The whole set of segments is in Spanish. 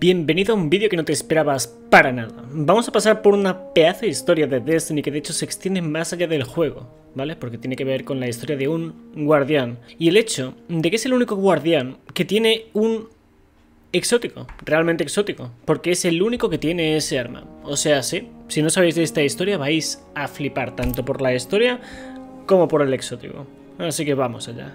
Bienvenido a un vídeo que no te esperabas para nada. Vamos a pasar por una pedazo de historia de Destiny que de hecho se extiende más allá del juego, ¿vale? Porque tiene que ver con la historia de un guardián. Y el hecho de que es el único guardián que tiene un exótico, realmente exótico, porque es el único que tiene ese arma. O sea, sí, si no sabéis de esta historia vais a flipar tanto por la historia como por el exótico. Así que vamos allá.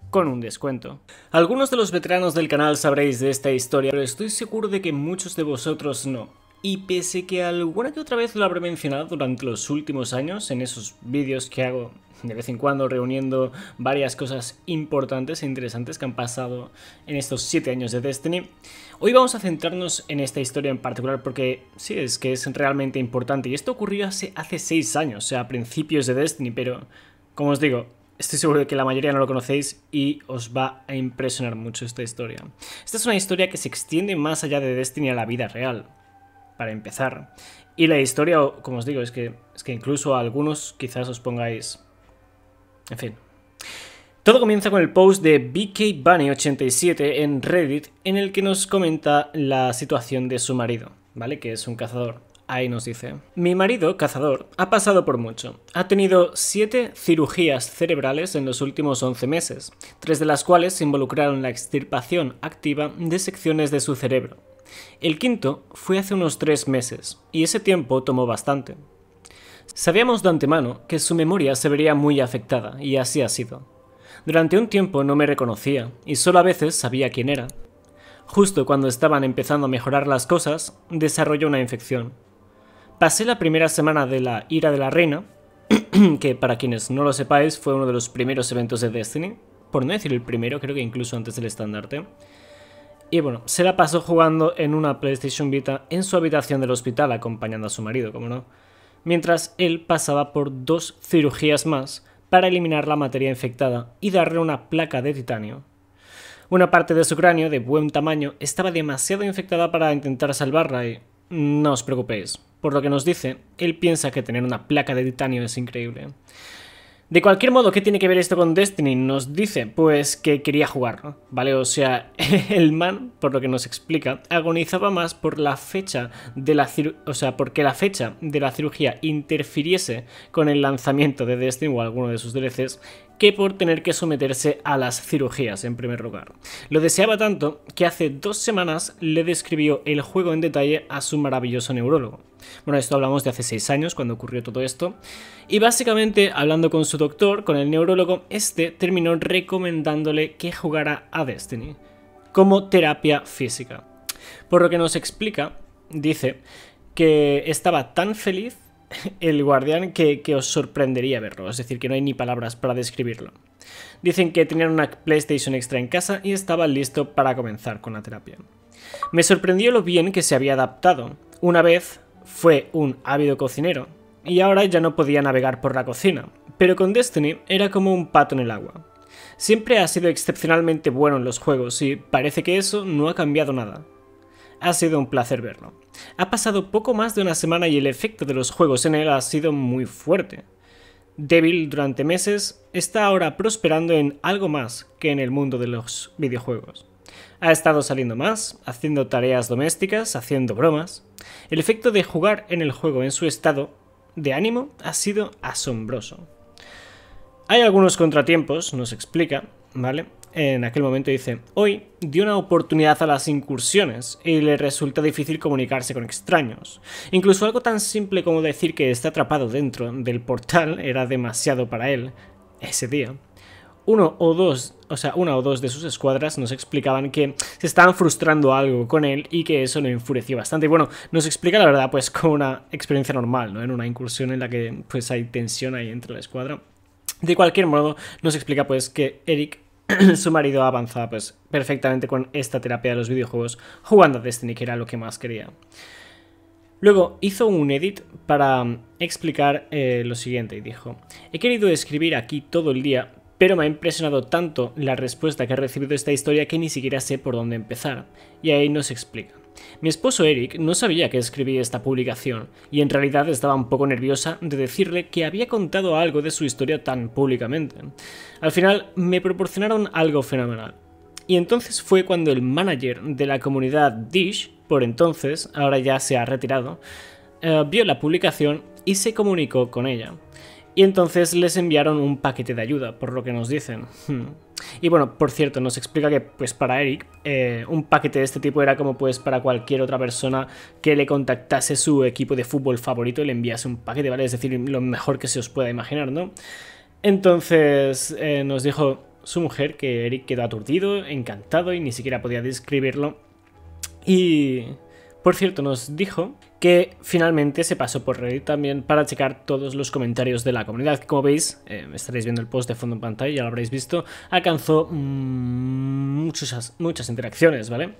con un descuento. Algunos de los veteranos del canal sabréis de esta historia, pero estoy seguro de que muchos de vosotros no. Y pese que alguna que otra vez lo habré mencionado durante los últimos años, en esos vídeos que hago de vez en cuando reuniendo varias cosas importantes e interesantes que han pasado en estos 7 años de Destiny, hoy vamos a centrarnos en esta historia en particular porque sí, es que es realmente importante. Y esto ocurrió hace 6 años, o sea, a principios de Destiny, pero como os digo, Estoy seguro de que la mayoría no lo conocéis y os va a impresionar mucho esta historia. Esta es una historia que se extiende más allá de Destiny a la vida real, para empezar. Y la historia, como os digo, es que, es que incluso a algunos quizás os pongáis... En fin. Todo comienza con el post de BKBunny87 en Reddit en el que nos comenta la situación de su marido, ¿vale? Que es un cazador. Ahí nos dice. Mi marido, cazador, ha pasado por mucho. Ha tenido siete cirugías cerebrales en los últimos 11 meses, tres de las cuales involucraron la extirpación activa de secciones de su cerebro. El quinto fue hace unos tres meses, y ese tiempo tomó bastante. Sabíamos de antemano que su memoria se vería muy afectada, y así ha sido. Durante un tiempo no me reconocía, y solo a veces sabía quién era. Justo cuando estaban empezando a mejorar las cosas, desarrolló una infección. Pasé la primera semana de la Ira de la Reina, que para quienes no lo sepáis fue uno de los primeros eventos de Destiny, por no decir el primero, creo que incluso antes del estandarte. Y bueno, se la pasó jugando en una PlayStation Vita en su habitación del hospital acompañando a su marido, como no, mientras él pasaba por dos cirugías más para eliminar la materia infectada y darle una placa de titanio. Una parte de su cráneo, de buen tamaño, estaba demasiado infectada para intentar salvarla y... No os preocupéis, por lo que nos dice, él piensa que tener una placa de titanio es increíble. De cualquier modo, ¿qué tiene que ver esto con Destiny? Nos dice, pues, que quería jugar, ¿vale? O sea, el man, por lo que nos explica, agonizaba más por la fecha de la o sea, porque la fecha de la cirugía interfiriese con el lanzamiento de Destiny o alguno de sus DLCs que por tener que someterse a las cirugías en primer lugar. Lo deseaba tanto que hace dos semanas le describió el juego en detalle a su maravilloso neurólogo. Bueno, esto hablamos de hace 6 años, cuando ocurrió todo esto. Y básicamente, hablando con su doctor, con el neurólogo, este terminó recomendándole que jugara a Destiny como terapia física. Por lo que nos explica, dice, que estaba tan feliz el guardián que, que os sorprendería verlo, es decir, que no hay ni palabras para describirlo. Dicen que tenían una PlayStation extra en casa y estaba listo para comenzar con la terapia. Me sorprendió lo bien que se había adaptado. Una vez fue un ávido cocinero y ahora ya no podía navegar por la cocina, pero con Destiny era como un pato en el agua. Siempre ha sido excepcionalmente bueno en los juegos y parece que eso no ha cambiado nada. Ha sido un placer verlo. Ha pasado poco más de una semana y el efecto de los juegos en él ha sido muy fuerte. Débil durante meses, está ahora prosperando en algo más que en el mundo de los videojuegos. Ha estado saliendo más, haciendo tareas domésticas, haciendo bromas. El efecto de jugar en el juego en su estado de ánimo ha sido asombroso. Hay algunos contratiempos, nos explica, ¿vale? En aquel momento dice, hoy dio una oportunidad a las incursiones y le resulta difícil comunicarse con extraños. Incluso algo tan simple como decir que está atrapado dentro del portal era demasiado para él ese día uno o dos, o sea, una o dos de sus escuadras nos explicaban que se estaban frustrando algo con él y que eso lo enfureció bastante. Y bueno, nos explica la verdad, pues con una experiencia normal, ¿no? En una incursión en la que pues hay tensión ahí entre la escuadra. De cualquier modo, nos explica pues que Eric su marido avanzaba pues perfectamente con esta terapia de los videojuegos jugando a Destiny, que era lo que más quería. Luego hizo un edit para mm, explicar eh, lo siguiente y dijo, he querido escribir aquí todo el día pero me ha impresionado tanto la respuesta que ha recibido esta historia que ni siquiera sé por dónde empezar. Y ahí nos explica. Mi esposo Eric no sabía que escribí esta publicación, y en realidad estaba un poco nerviosa de decirle que había contado algo de su historia tan públicamente. Al final me proporcionaron algo fenomenal. Y entonces fue cuando el manager de la comunidad Dish, por entonces, ahora ya se ha retirado, eh, vio la publicación y se comunicó con ella. Y entonces les enviaron un paquete de ayuda, por lo que nos dicen. Hmm. Y bueno, por cierto, nos explica que pues para Eric eh, un paquete de este tipo era como pues para cualquier otra persona que le contactase su equipo de fútbol favorito y le enviase un paquete, ¿vale? Es decir, lo mejor que se os pueda imaginar, ¿no? Entonces eh, nos dijo su mujer que Eric quedó aturdido, encantado y ni siquiera podía describirlo. Y por cierto, nos dijo que finalmente se pasó por Reddit también para checar todos los comentarios de la comunidad, como veis, eh, estaréis viendo el post de fondo en pantalla, ya lo habréis visto, alcanzó mm, muchas, interacciones, ¿vale?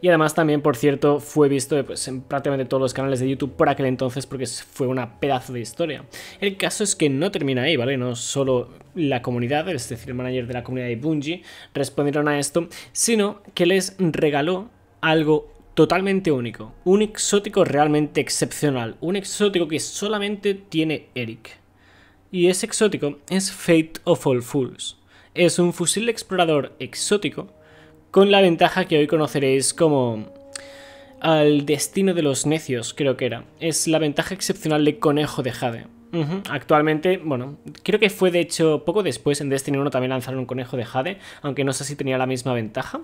Y además también, por cierto, fue visto eh, pues, en prácticamente todos los canales de YouTube por aquel entonces porque fue una pedazo de historia. El caso es que no termina ahí, ¿vale? No solo la comunidad, es decir, el manager de la comunidad de Bungie, respondieron a esto, sino que les regaló algo totalmente único. Un exótico realmente excepcional. Un exótico que solamente tiene Eric. Y ese exótico es Fate of All Fools. Es un fusil explorador exótico con la ventaja que hoy conoceréis como al destino de los necios, creo que era. Es la ventaja excepcional de Conejo de Jade. Actualmente, bueno, creo que fue de hecho poco después en Destiny 1 también lanzaron un Conejo de Jade, aunque no sé si tenía la misma ventaja.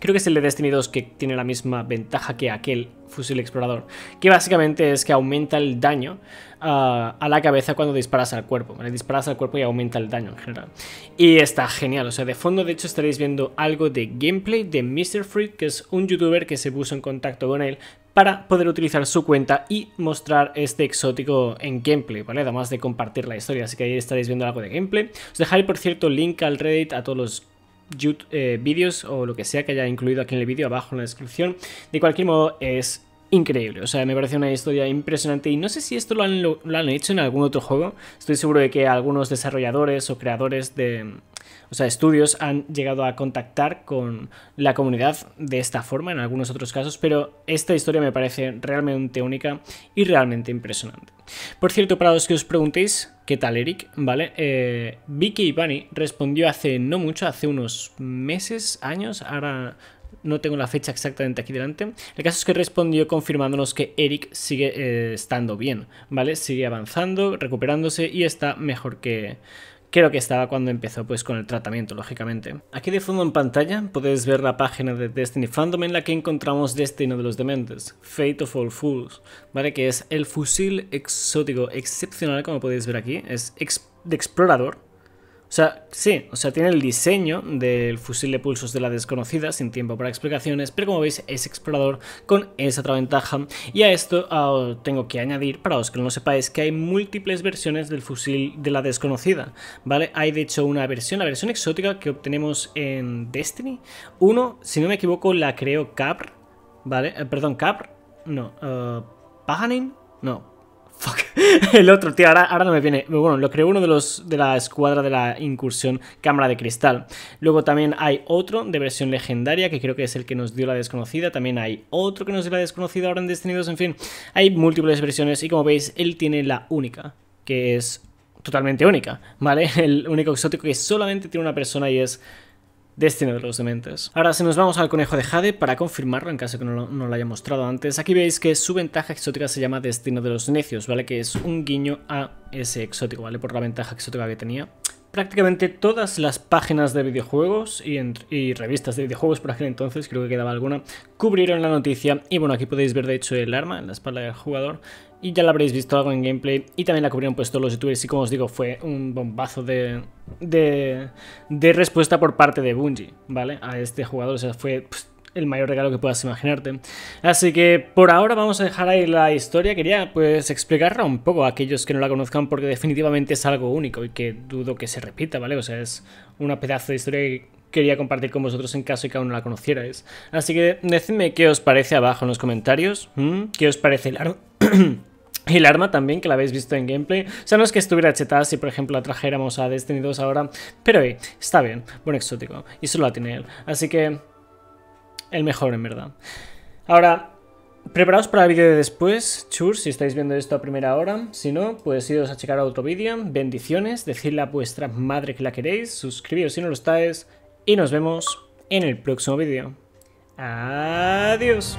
Creo que es el de Destiny 2 que tiene la misma ventaja que aquel fusil explorador, que básicamente es que aumenta el daño ah, a la cabeza cuando disparas al cuerpo, Disparas al cuerpo y aumenta el daño en general. Y está genial, o sea, de fondo de hecho estaréis viendo algo de gameplay de Mr. Freak, que es un youtuber que se puso en contacto con él para poder utilizar su cuenta y mostrar este exótico en gameplay, ¿vale? Además de compartir la historia, así que ahí estaréis viendo algo de gameplay. Os dejaré, por cierto, link al Reddit a todos los Videos eh, vídeos o lo que sea que haya incluido aquí en el vídeo, abajo en la descripción. De cualquier modo, es increíble. O sea, me parece una historia impresionante. Y no sé si esto lo han hecho en algún otro juego. Estoy seguro de que algunos desarrolladores o creadores de, o sea, estudios han llegado a contactar con la comunidad de esta forma en algunos otros casos, pero esta historia me parece realmente única y realmente impresionante. Por cierto, para los que os preguntéis, ¿qué tal Eric? ¿Vale? Eh, Vicky Bunny respondió hace no mucho, hace unos meses, años, ahora no tengo la fecha exactamente aquí delante. El caso es que respondió confirmándonos que Eric sigue eh, estando bien, ¿vale? Sigue avanzando, recuperándose y está mejor que, Creo que estaba cuando empezó pues con el tratamiento, lógicamente. Aquí de fondo en pantalla podéis ver la página de Destiny Fandom en la que encontramos Destino de los Dementes, Fate of All Fools, ¿vale? Que es el fusil exótico excepcional, como podéis ver aquí, es de explorador, o sea, sí, o sea, tiene el diseño del fusil de pulsos de la desconocida, sin tiempo para explicaciones, pero como veis es explorador con esa otra ventaja. Y a esto ah, tengo que añadir, para los que no lo sepáis, que hay múltiples versiones del fusil de la desconocida, ¿vale? Hay de hecho una versión, la versión exótica que obtenemos en Destiny. Uno, si no me equivoco, la creo Capr, ¿vale? Eh, perdón, Capr, no, eh, Paganin, no, El otro, tío, ahora, ahora no me viene. Bueno, lo creo uno de los de la escuadra de la incursión Cámara de Cristal. Luego también hay otro de versión legendaria, que creo que es el que nos dio la desconocida. También hay otro que nos dio la desconocida ahora en Destiny En fin, hay múltiples versiones y como veis, él tiene la única, que es totalmente única, ¿vale? El único exótico que solamente tiene una persona y es Destino de los Dementes. Ahora, si nos vamos al Conejo de Jade, para confirmarlo, en caso que no lo, haya mostrado antes, aquí veis que su ventaja exótica se llama Destino de los Necios, ¿vale? Que es un guiño a ese exótico, ¿vale? Por la ventaja exótica que tenía prácticamente todas las páginas de videojuegos y, y, revistas de videojuegos por aquel entonces, creo que quedaba alguna, cubrieron la noticia. Y bueno, aquí podéis ver de hecho el arma en la espalda del jugador, y ya la habréis visto algo en gameplay y también la cubrieron pues todos los youtubers y como os digo fue un bombazo de, de, respuesta por parte de Bungie, ¿vale? A este jugador, o sea, fue pues, el mayor regalo que puedas imaginarte. Así que por ahora vamos a dejar ahí la historia, quería pues explicarla un poco a aquellos que no la conozcan porque definitivamente es algo único y que dudo que se repita, ¿vale? O sea, es una pedazo de historia que quería compartir con vosotros en caso de que aún no la conocierais. Así que decidme qué os parece abajo en los comentarios, ¿qué os parece el Y el arma también, que la habéis visto en gameplay. O sea, no es que estuviera chetada si, por ejemplo, la trajéramos a Destiny 2 ahora. Pero eh, está bien. Buen exótico. Y solo la tiene él. Así que... El mejor, en verdad. Ahora, Preparaos para el vídeo de después, chur, si estáis viendo esto a primera hora. Si no, pues iros a checar a otro vídeo. Bendiciones, decidle a vuestra madre que la queréis, suscribiros si no lo estáis, y nos vemos en el próximo vídeo. Adiós.